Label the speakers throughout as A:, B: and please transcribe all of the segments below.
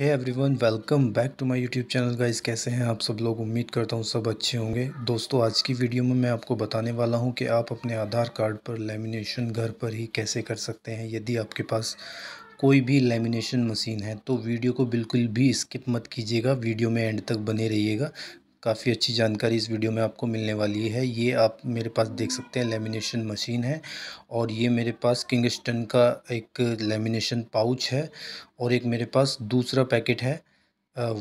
A: है everyone welcome back to my YouTube channel guys कैसे हैं आप सब लोग उम्मीद करता हूँ सब अच्छे होंगे दोस्तों आज की वीडियो में मैं आपको बताने वाला हूँ कि आप अपने आधार कार्ड पर लेमिनेशन घर पर ही कैसे कर सकते हैं यदि आपके पास कोई भी लेमिनेशन मशीन है तो वीडियो को बिल्कुल भी स्किप मत कीजिएगा वीडियो में एंड तक बने रहिएगा काफ़ी अच्छी जानकारी इस वीडियो में आपको मिलने वाली है ये आप मेरे पास देख सकते हैं लेमिनेशन मशीन है और ये मेरे पास किंगस्टन का एक लेमिनेशन पाउच है और एक मेरे पास दूसरा पैकेट है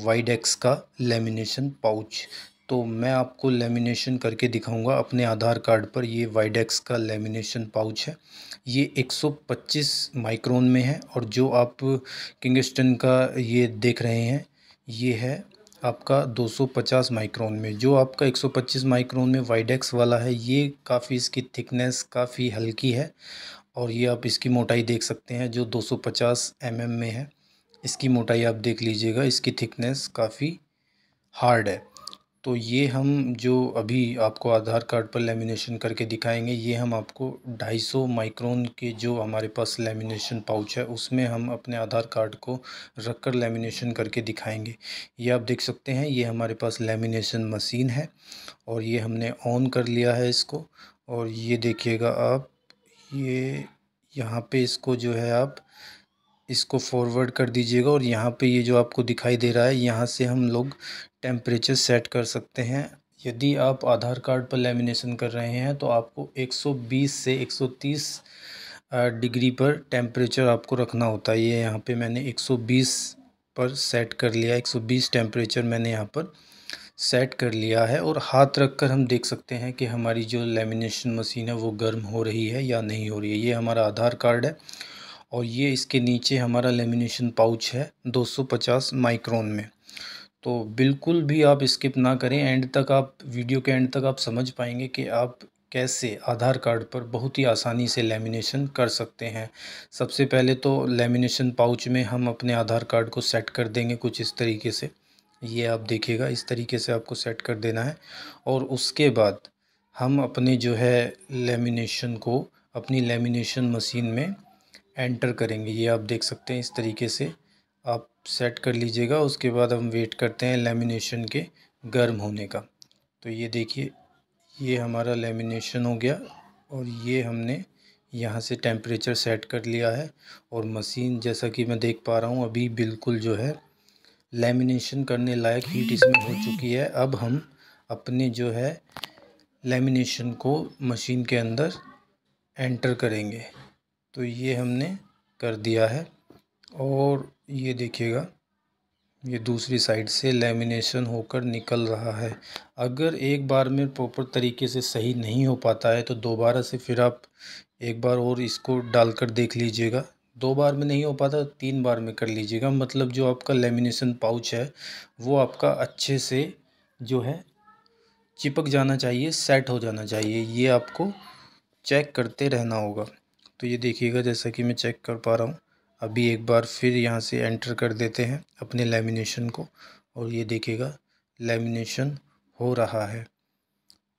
A: वाइड एक्स का लेमिनेशन पाउच तो मैं आपको लेमिनेशन करके दिखाऊंगा अपने आधार कार्ड पर ये वाइडेक्स का लेमिनेशन पाउच है ये 125 माइक्रोन में है और जो आप किंगस्टन का ये देख रहे हैं ये है आपका 250 माइक्रोन में जो आपका 125 माइक्रोन में वाइडेक्स वाला है ये काफ़ी इसकी थिकनेस काफ़ी हल्की है और ये आप इसकी मोटाई देख सकते हैं जो 250 एम mm में है इसकी मोटाई आप देख लीजिएगा इसकी थिकनेस काफ़ी हार्ड है तो ये हम जो अभी आपको आधार कार्ड पर लेमिनेशन करके दिखाएंगे ये हम आपको 250 माइक्रोन के जो हमारे पास लेमिनेशन पाउच है उसमें हम अपने आधार कार्ड को रख कर लेमिनेशन करके दिखाएंगे ये आप देख सकते हैं ये हमारे पास लेमिनेशन मशीन है और ये हमने ऑन कर लिया है इसको और ये देखिएगा आप ये यहाँ पे इसको जो है आप इसको फ़ॉरवर्ड कर दीजिएगा और यहाँ पे ये जो आपको दिखाई दे रहा है यहाँ से हम लोग टेम्परेचर सेट कर सकते हैं यदि आप आधार कार्ड पर लेमिनेशन कर रहे हैं तो आपको 120 से 130 डिग्री पर टेम्परेचर आपको रखना होता है ये यहाँ पे मैंने 120 पर सेट कर लिया 120 टेम्परेचर मैंने यहाँ पर सेट कर लिया है और हाथ रख कर हम देख सकते हैं कि हमारी जो लेमिनेशन मशीन है वो गर्म हो रही है या नहीं हो रही है ये हमारा आधार कार्ड है और ये इसके नीचे हमारा लेमिनेशन पाउच है 250 माइक्रोन में तो बिल्कुल भी आप स्किप ना करें एंड तक आप वीडियो के एंड तक आप समझ पाएंगे कि आप कैसे आधार कार्ड पर बहुत ही आसानी से लेमिनेशन कर सकते हैं सबसे पहले तो लेमिनेशन पाउच में हम अपने आधार कार्ड को सेट कर देंगे कुछ इस तरीके से ये आप देखिएगा इस तरीके से आपको सेट कर देना है और उसके बाद हम अपने जो है लेमिनेशन को अपनी लेमिनेशन मशीन में एंटर करेंगे ये आप देख सकते हैं इस तरीके से आप सेट कर लीजिएगा उसके बाद हम वेट करते हैं लेमिनेशन के गर्म होने का तो ये देखिए ये हमारा लेमिनेशन हो गया और ये हमने यहाँ से टेम्परेचर सेट कर लिया है और मशीन जैसा कि मैं देख पा रहा हूँ अभी बिल्कुल जो है लेमिनेशन करने लायक हीट इसमें हो चुकी है अब हम अपने जो है लेमिनेशन को मशीन के अंदर एंटर करेंगे तो ये हमने कर दिया है और ये देखिएगा ये दूसरी साइड से लेमिनेशन होकर निकल रहा है अगर एक बार में प्रॉपर तरीके से सही नहीं हो पाता है तो दोबारा से फिर आप एक बार और इसको डाल कर देख लीजिएगा दो बार में नहीं हो पाता तो तीन बार में कर लीजिएगा मतलब जो आपका लेमिनेशन पाउच है वो आपका अच्छे से जो है चिपक जाना चाहिए सेट हो जाना चाहिए ये आपको चेक करते रहना होगा तो ये देखिएगा जैसा कि मैं चेक कर पा रहा हूँ अभी एक बार फिर यहाँ से एंटर कर देते हैं अपने लेमिनेशन को और ये देखिएगा लेमिनेशन हो रहा है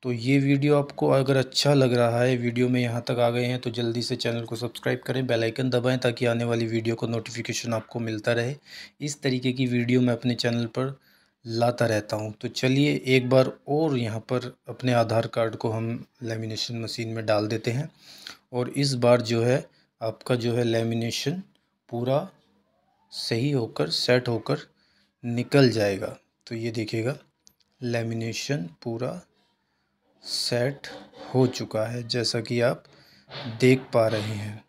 A: तो ये वीडियो आपको अगर अच्छा लग रहा है वीडियो में यहाँ तक आ गए हैं तो जल्दी से चैनल को सब्सक्राइब करें बेल आइकन दबाएं ताकि आने वाली वीडियो का नोटिफिकेशन आपको मिलता रहे इस तरीके की वीडियो मैं अपने चैनल पर लाता रहता हूँ तो चलिए एक बार और यहाँ पर अपने आधार कार्ड को हम लेमिनेशन मशीन में डाल देते हैं और इस बार जो है आपका जो है लेमिनेशन पूरा सही होकर सेट होकर निकल जाएगा तो ये देखिएगा लेमिनेशन पूरा सेट हो चुका है जैसा कि आप देख पा रहे हैं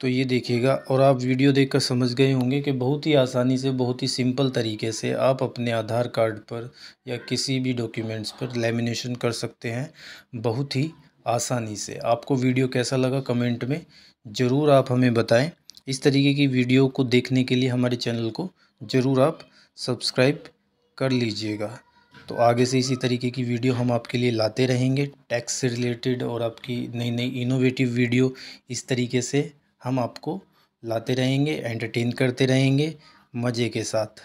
A: तो ये देखिएगा और आप वीडियो देखकर समझ गए होंगे कि बहुत ही आसानी से बहुत ही सिंपल तरीके से आप अपने आधार कार्ड पर या किसी भी डॉक्यूमेंट्स पर लेमिनेशन कर सकते हैं बहुत ही आसानी से आपको वीडियो कैसा लगा कमेंट में ज़रूर आप हमें बताएं इस तरीके की वीडियो को देखने के लिए हमारे चैनल को ज़रूर आप सब्सक्राइब कर लीजिएगा तो आगे से इसी तरीके की वीडियो हम आपके लिए लाते रहेंगे टैक्स से रिलेटेड और आपकी नई नई इनोवेटिव वीडियो इस तरीके से हम आपको लाते रहेंगे एंटरटेन करते रहेंगे मज़े के साथ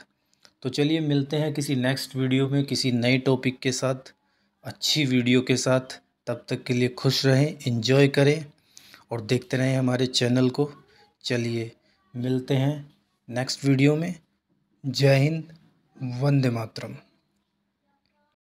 A: तो चलिए मिलते हैं किसी नेक्स्ट वीडियो में किसी नए टॉपिक के साथ अच्छी वीडियो के साथ तब तक के लिए खुश रहें इन्जॉय करें और देखते रहें हमारे चैनल को चलिए मिलते हैं नेक्स्ट वीडियो में जय हिंद वंदे मातरम